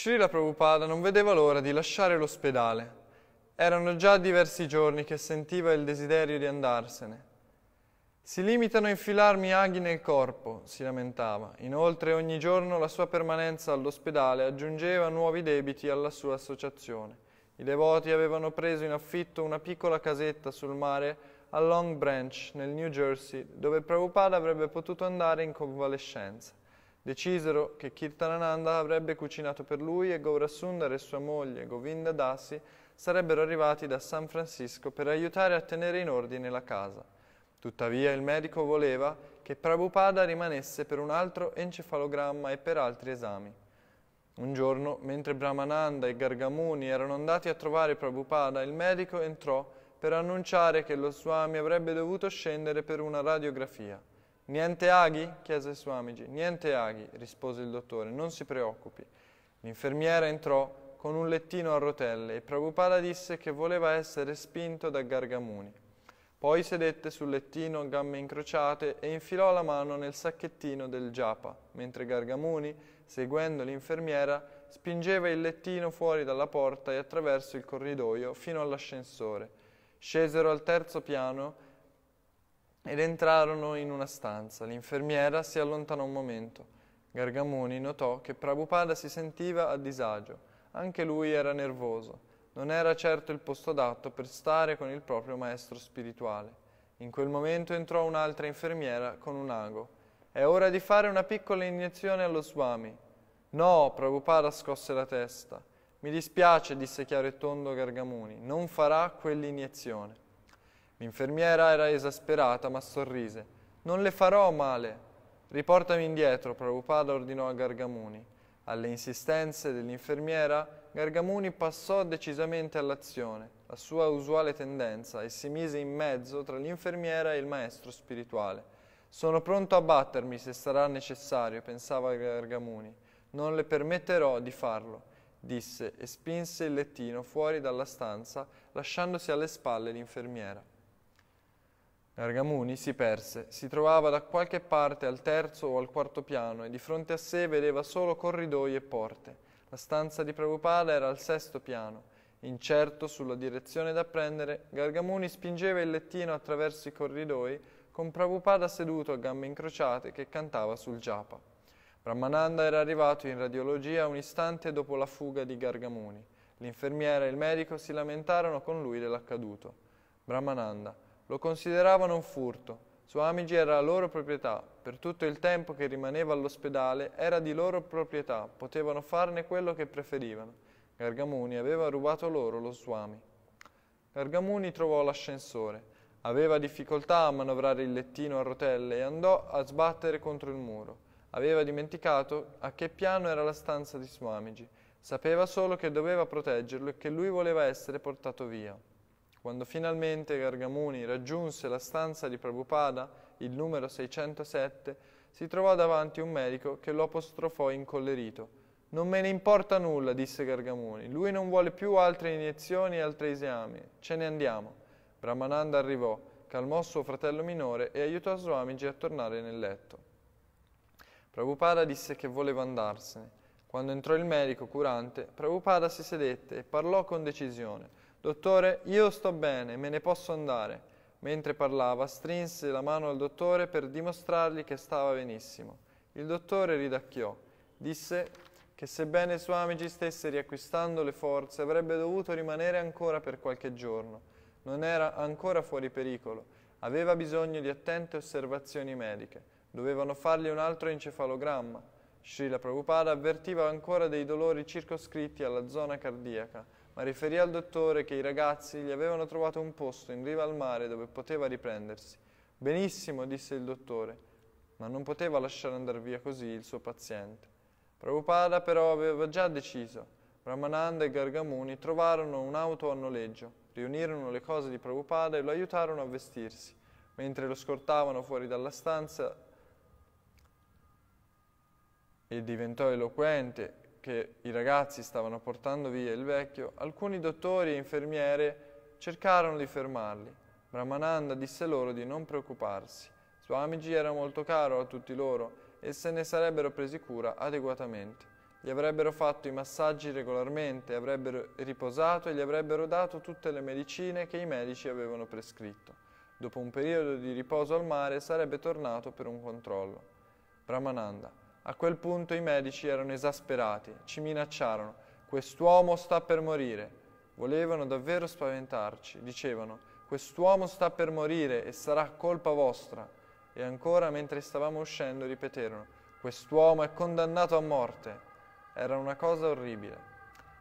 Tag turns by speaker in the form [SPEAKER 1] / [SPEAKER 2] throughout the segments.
[SPEAKER 1] Srila Prabhupada non vedeva l'ora di lasciare l'ospedale. Erano già diversi giorni che sentiva il desiderio di andarsene. Si limitano a infilarmi aghi nel corpo, si lamentava. Inoltre ogni giorno la sua permanenza all'ospedale aggiungeva nuovi debiti alla sua associazione. I devoti avevano preso in affitto una piccola casetta sul mare a Long Branch, nel New Jersey, dove Prabhupada avrebbe potuto andare in convalescenza. Decisero che Kirtanananda avrebbe cucinato per lui e Gaurasundar e sua moglie, Govinda Dasi, sarebbero arrivati da San Francisco per aiutare a tenere in ordine la casa. Tuttavia il medico voleva che Prabhupada rimanesse per un altro encefalogramma e per altri esami. Un giorno, mentre Brahmananda e Gargamuni erano andati a trovare Prabhupada, il medico entrò per annunciare che lo Swami avrebbe dovuto scendere per una radiografia. Niente aghi? chiese Swamiji. Niente aghi, rispose il dottore, non si preoccupi. L'infermiera entrò con un lettino a rotelle e Prabhupada disse che voleva essere spinto da Gargamuni. Poi sedette sul lettino a gambe incrociate e infilò la mano nel sacchettino del giapa, mentre Gargamuni, seguendo l'infermiera, spingeva il lettino fuori dalla porta e attraverso il corridoio fino all'ascensore. Scesero al terzo piano ed entrarono in una stanza. L'infermiera si allontanò un momento. Gargamuni notò che Prabhupada si sentiva a disagio, anche lui era nervoso, non era certo il posto adatto per stare con il proprio maestro spirituale. In quel momento entrò un'altra infermiera con un ago. È ora di fare una piccola iniezione allo Swami. No, Prabhupada scosse la testa. Mi dispiace, disse chiaro e tondo Gargamuni, non farà quell'iniezione. L'infermiera era esasperata, ma sorrise. Non le farò male. Riportami indietro, Prabhupada ordinò a Gargamuni. Alle insistenze dell'infermiera, Gargamuni passò decisamente all'azione, la sua usuale tendenza, e si mise in mezzo tra l'infermiera e il maestro spirituale. Sono pronto a battermi se sarà necessario, pensava Gargamuni. Non le permetterò di farlo, disse e spinse il lettino fuori dalla stanza, lasciandosi alle spalle l'infermiera. Gargamuni si perse, si trovava da qualche parte al terzo o al quarto piano e di fronte a sé vedeva solo corridoi e porte. La stanza di Prabhupada era al sesto piano. Incerto sulla direzione da prendere, Gargamuni spingeva il lettino attraverso i corridoi con Prabhupada seduto a gambe incrociate che cantava sul japa. Brahmananda era arrivato in radiologia un istante dopo la fuga di Gargamuni. L'infermiera e il medico si lamentarono con lui dell'accaduto. Brahmananda lo consideravano un furto. Suamigi era la loro proprietà. Per tutto il tempo che rimaneva all'ospedale era di loro proprietà, potevano farne quello che preferivano. Gargamuni aveva rubato loro lo Suami. Gargamuni trovò l'ascensore. Aveva difficoltà a manovrare il lettino a rotelle e andò a sbattere contro il muro. Aveva dimenticato a che piano era la stanza di Swamiji. Sapeva solo che doveva proteggerlo e che lui voleva essere portato via. Quando finalmente Gargamuni raggiunse la stanza di Prabhupada, il numero 607, si trovò davanti un medico che lo apostrofò incollerito. Non me ne importa nulla, disse Gargamuni, lui non vuole più altre iniezioni e altri esami, ce ne andiamo. Brahmananda arrivò, calmò suo fratello minore e aiutò Swamiji a tornare nel letto. Prabhupada disse che voleva andarsene. Quando entrò il medico curante, Prabhupada si sedette e parlò con decisione. Dottore, io sto bene, me ne posso andare. Mentre parlava, strinse la mano al dottore per dimostrargli che stava benissimo. Il dottore ridacchiò. Disse che sebbene Swamiji stesse riacquistando le forze, avrebbe dovuto rimanere ancora per qualche giorno. Non era ancora fuori pericolo. Aveva bisogno di attente osservazioni mediche. Dovevano fargli un altro encefalogramma. Srila Prabhupada avvertiva ancora dei dolori circoscritti alla zona cardiaca ma riferì al dottore che i ragazzi gli avevano trovato un posto in riva al mare dove poteva riprendersi. Benissimo, disse il dottore, ma non poteva lasciare andare via così il suo paziente. Prabhupada però aveva già deciso. Ramananda e Gargamuni trovarono un'auto a noleggio, riunirono le cose di Prabhupada e lo aiutarono a vestirsi. Mentre lo scortavano fuori dalla stanza e diventò eloquente che i ragazzi stavano portando via il vecchio, alcuni dottori e infermiere cercarono di fermarli. Brahmananda disse loro di non preoccuparsi. Swamiji era molto caro a tutti loro e se ne sarebbero presi cura adeguatamente. Gli avrebbero fatto i massaggi regolarmente, avrebbero riposato e gli avrebbero dato tutte le medicine che i medici avevano prescritto. Dopo un periodo di riposo al mare sarebbe tornato per un controllo. Brahmananda a quel punto i medici erano esasperati, ci minacciarono. Quest'uomo sta per morire. Volevano davvero spaventarci. Dicevano, quest'uomo sta per morire e sarà colpa vostra. E ancora mentre stavamo uscendo ripeterono, quest'uomo è condannato a morte. Era una cosa orribile.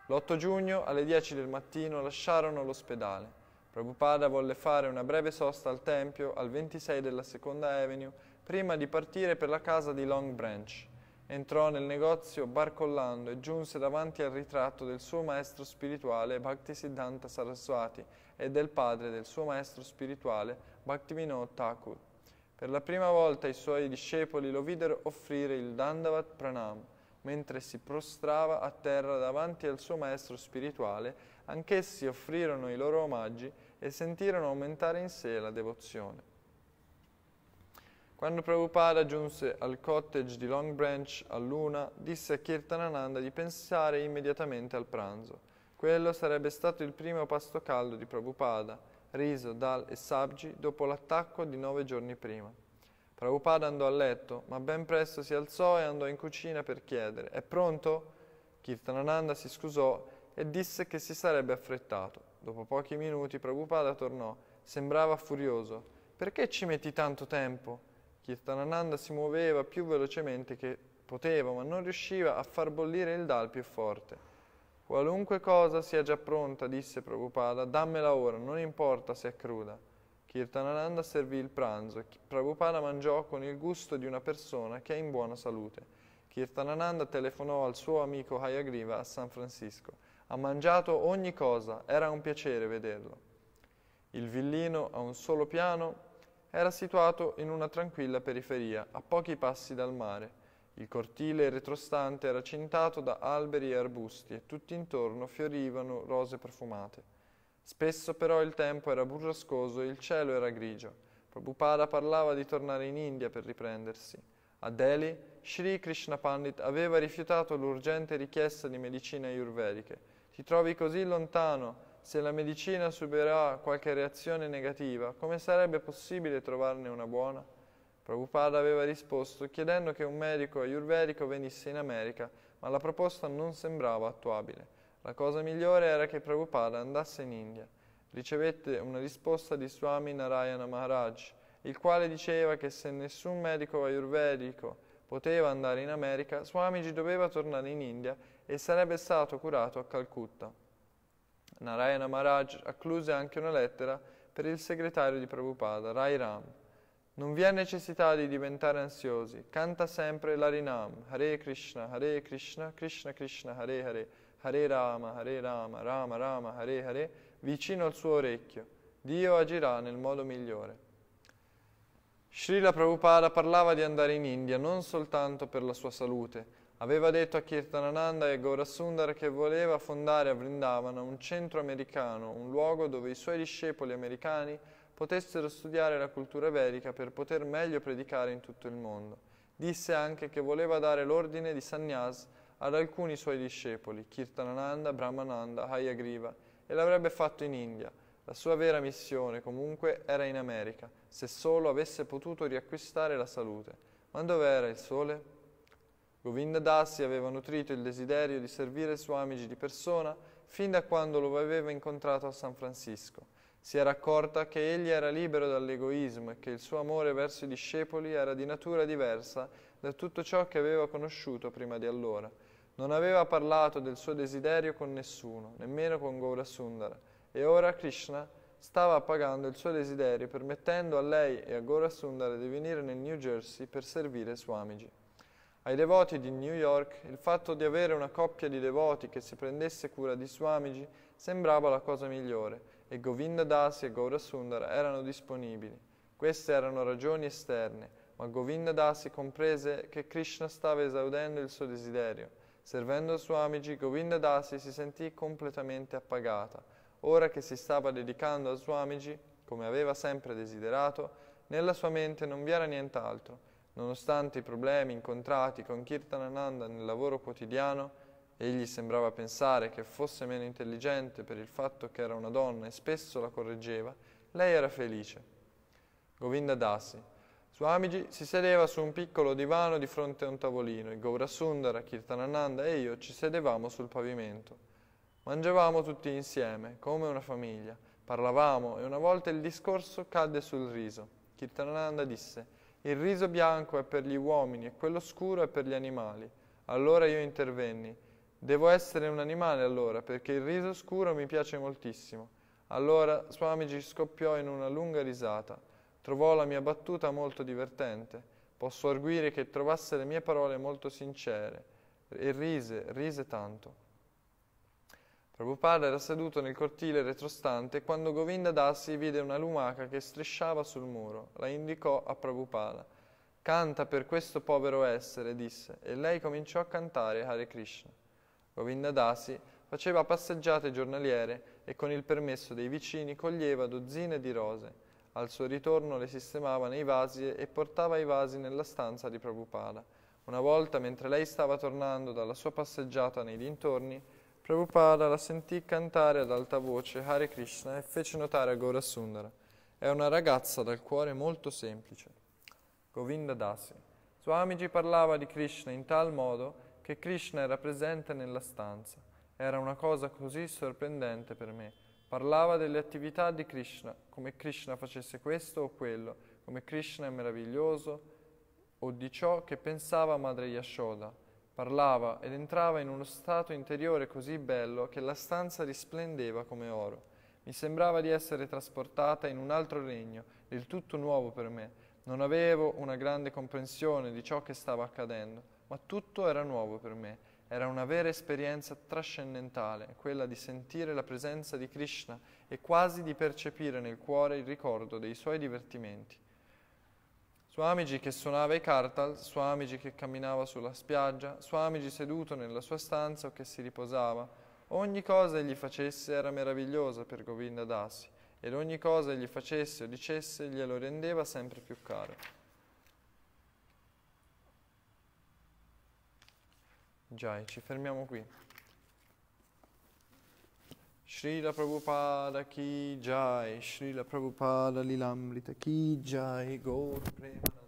[SPEAKER 1] L'8 giugno alle 10 del mattino lasciarono l'ospedale. Prabhupada volle fare una breve sosta al tempio al 26 della Seconda Avenue prima di partire per la casa di Long Branch. Entrò nel negozio barcollando e giunse davanti al ritratto del suo maestro spirituale Bhaktisiddhanta Saraswati e del padre del suo maestro spirituale Bhaktivinoda Thakur. Per la prima volta i suoi discepoli lo videro offrire il Dandavat Pranam, mentre si prostrava a terra davanti al suo maestro spirituale, anch'essi offrirono i loro omaggi e sentirono aumentare in sé la devozione. Quando Prabhupada giunse al cottage di Long Branch a luna, disse a Kirtanananda di pensare immediatamente al pranzo. Quello sarebbe stato il primo pasto caldo di Prabhupada, riso, dal e sabji, dopo l'attacco di nove giorni prima. Prabhupada andò a letto, ma ben presto si alzò e andò in cucina per chiedere «È pronto?» Kirtanananda si scusò e disse che si sarebbe affrettato. Dopo pochi minuti Prabhupada tornò. Sembrava furioso. «Perché ci metti tanto tempo?» Kirtanananda si muoveva più velocemente che poteva, ma non riusciva a far bollire il dal più forte. Qualunque cosa sia già pronta, disse Prabhupada, dammela ora, non importa se è cruda. Kirtanananda servì il pranzo e Prabhupada mangiò con il gusto di una persona che è in buona salute. Kirtanananda telefonò al suo amico Hayagriva a San Francisco. Ha mangiato ogni cosa, era un piacere vederlo. Il villino a un solo piano era situato in una tranquilla periferia, a pochi passi dal mare. Il cortile retrostante era cintato da alberi e arbusti e tutti intorno fiorivano rose profumate. Spesso però il tempo era burrascoso e il cielo era grigio. Prabhupada parlava di tornare in India per riprendersi. A Delhi, Sri Krishna Pandit aveva rifiutato l'urgente richiesta di medicine ayurvediche. Ti trovi così lontano, se la medicina subirà qualche reazione negativa, come sarebbe possibile trovarne una buona? Prabhupada aveva risposto chiedendo che un medico ayurvedico venisse in America, ma la proposta non sembrava attuabile. La cosa migliore era che Prabhupada andasse in India. Ricevette una risposta di Swami Narayana Maharaj, il quale diceva che se nessun medico ayurvedico poteva andare in America, Swamiji doveva tornare in India e sarebbe stato curato a Calcutta. Narayana Maharaj accluse anche una lettera per il segretario di Prabhupada, Rai Ram. Non vi è necessità di diventare ansiosi, canta sempre l'Arinam, Hare Krishna, Hare Krishna, Krishna Krishna, Hare Hare, Hare Rama, Hare Rama, Rama Rama, Hare Hare, vicino al suo orecchio. Dio agirà nel modo migliore. Srila Prabhupada parlava di andare in India non soltanto per la sua salute, Aveva detto a Kirtanananda e a Gaurasundara che voleva fondare a Vrindavana un centro americano, un luogo dove i suoi discepoli americani potessero studiare la cultura verica per poter meglio predicare in tutto il mondo. Disse anche che voleva dare l'ordine di sannyas ad alcuni suoi discepoli, Kirtanananda, Brahmananda, Hayagriva, e l'avrebbe fatto in India. La sua vera missione, comunque, era in America, se solo avesse potuto riacquistare la salute. Ma dove era il sole? Govinda Dasi aveva nutrito il desiderio di servire Swamiji di persona fin da quando lo aveva incontrato a San Francisco. Si era accorta che egli era libero dall'egoismo e che il suo amore verso i discepoli era di natura diversa da tutto ciò che aveva conosciuto prima di allora. Non aveva parlato del suo desiderio con nessuno, nemmeno con Gaurasundara, e ora Krishna stava appagando il suo desiderio permettendo a lei e a Gaurasundara di venire nel New Jersey per servire Swamiji ai devoti di New York il fatto di avere una coppia di devoti che si prendesse cura di Swamiji sembrava la cosa migliore e Govinda Dasi e Gaurasundara erano disponibili. Queste erano ragioni esterne, ma Govinda Dasi comprese che Krishna stava esaudendo il suo desiderio. Servendo Swamiji, Govinda Dasi si sentì completamente appagata. Ora che si stava dedicando a Swamiji, come aveva sempre desiderato, nella sua mente non vi era nient'altro Nonostante i problemi incontrati con Kirtanananda nel lavoro quotidiano, egli sembrava pensare che fosse meno intelligente per il fatto che era una donna e spesso la correggeva, lei era felice. Govinda Dasi. Suamiji si sedeva su un piccolo divano di fronte a un tavolino e Govrasundara, Kirtanananda e io ci sedevamo sul pavimento. Mangiavamo tutti insieme, come una famiglia, parlavamo e una volta il discorso cadde sul riso. Kirtanananda disse il riso bianco è per gli uomini e quello scuro è per gli animali. Allora io intervenni. Devo essere un animale allora, perché il riso scuro mi piace moltissimo. Allora Swamiji scoppiò in una lunga risata. Trovò la mia battuta molto divertente. Posso arguire che trovasse le mie parole molto sincere. E rise, rise tanto. Prabhupada era seduto nel cortile retrostante quando Govinda Dasi vide una lumaca che strisciava sul muro. La indicò a Prabhupada. Canta per questo povero essere, disse, e lei cominciò a cantare Hare Krishna. Govinda Dasi faceva passeggiate giornaliere e con il permesso dei vicini coglieva dozzine di rose. Al suo ritorno le sistemava nei vasi e portava i vasi nella stanza di Prabhupada. Una volta, mentre lei stava tornando dalla sua passeggiata nei dintorni, Prabhupada la sentì cantare ad alta voce Hare Krishna e fece notare a Gaurasundara. È una ragazza dal cuore molto semplice. Govinda Dasi. Swamiji parlava di Krishna in tal modo che Krishna era presente nella stanza. Era una cosa così sorprendente per me. Parlava delle attività di Krishna, come Krishna facesse questo o quello, come Krishna è meraviglioso, o di ciò che pensava Madre Yashoda Parlava ed entrava in uno stato interiore così bello che la stanza risplendeva come oro. Mi sembrava di essere trasportata in un altro regno, del tutto nuovo per me. Non avevo una grande comprensione di ciò che stava accadendo, ma tutto era nuovo per me. Era una vera esperienza trascendentale, quella di sentire la presenza di Krishna e quasi di percepire nel cuore il ricordo dei suoi divertimenti. Suamigi che suonava i kartal, Suamigi che camminava sulla spiaggia, Suamigi seduto nella sua stanza o che si riposava. Ogni cosa egli facesse era meravigliosa per Govinda Dasi ed ogni cosa egli facesse o dicesse glielo rendeva sempre più caro. Già, ci fermiamo qui. Srila Prabhupada ki jai, Srila Prabhupada lilamrita ki jai, Gaur Premananda.